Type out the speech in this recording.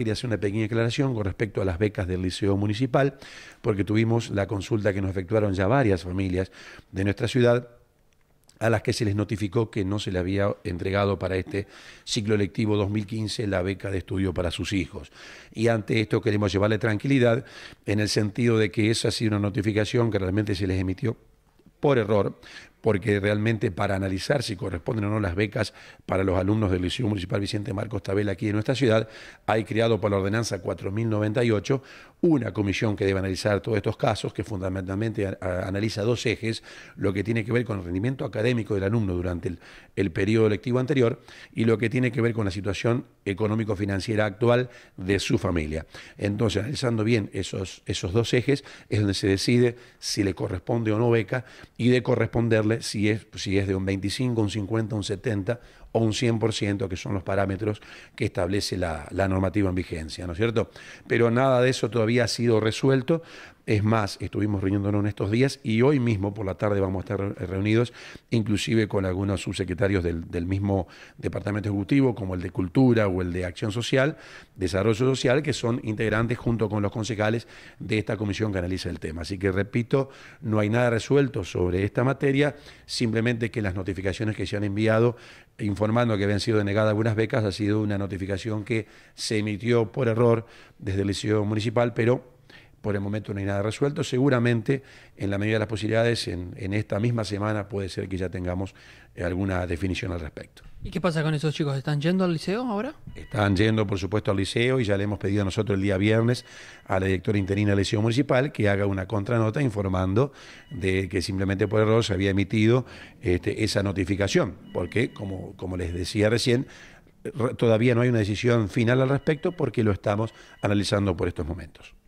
quería hacer una pequeña aclaración con respecto a las becas del Liceo Municipal, porque tuvimos la consulta que nos efectuaron ya varias familias de nuestra ciudad a las que se les notificó que no se le había entregado para este ciclo lectivo 2015 la beca de estudio para sus hijos. Y ante esto queremos llevarle tranquilidad en el sentido de que esa ha sido una notificación que realmente se les emitió por error, porque realmente para analizar si corresponden o no las becas para los alumnos del Liceo Municipal Vicente Marcos Tabel aquí en nuestra ciudad, hay creado por la ordenanza 4098 una comisión que debe analizar todos estos casos, que fundamentalmente analiza dos ejes, lo que tiene que ver con el rendimiento académico del alumno durante el, periodo lectivo anterior y lo que tiene que ver con la situación económico-financiera actual de su familia. Entonces, analizando bien esos, esos dos ejes, es donde se decide si le corresponde o no beca y de corresponderle si es, si es de un 25, un 50, un 70 o un 100%, que son los parámetros que establece la, la normativa en vigencia, ¿no es cierto? Pero nada de eso todavía ha sido resuelto, es más, estuvimos reuniéndonos en estos días y hoy mismo por la tarde vamos a estar reunidos, inclusive con algunos subsecretarios del, mismo departamento ejecutivo, como el de Cultura o el de Acción Social, Desarrollo Social, que son integrantes junto con los concejales de esta comisión que analiza el tema. Así que repito, no hay nada resuelto sobre esta materia, simplemente que las notificaciones que se han enviado informando que habían sido denegadas algunas becas ha sido una notificación que se emitió por error desde el Liceo Municipal, pero por el momento no hay nada resuelto. Seguramente, en la medida de las posibilidades, en, esta misma semana puede ser que ya tengamos eh, alguna definición al respecto. ¿Y qué pasa con esos chicos? ¿Están yendo al liceo ahora? Están yendo, por supuesto, al liceo y ya le hemos pedido a nosotros el día viernes a la directora interina del liceo municipal que haga una contranota informando de que simplemente por error se había emitido este, esa notificación, porque, como les decía recién, todavía no hay una decisión final al respecto porque lo estamos analizando por estos momentos.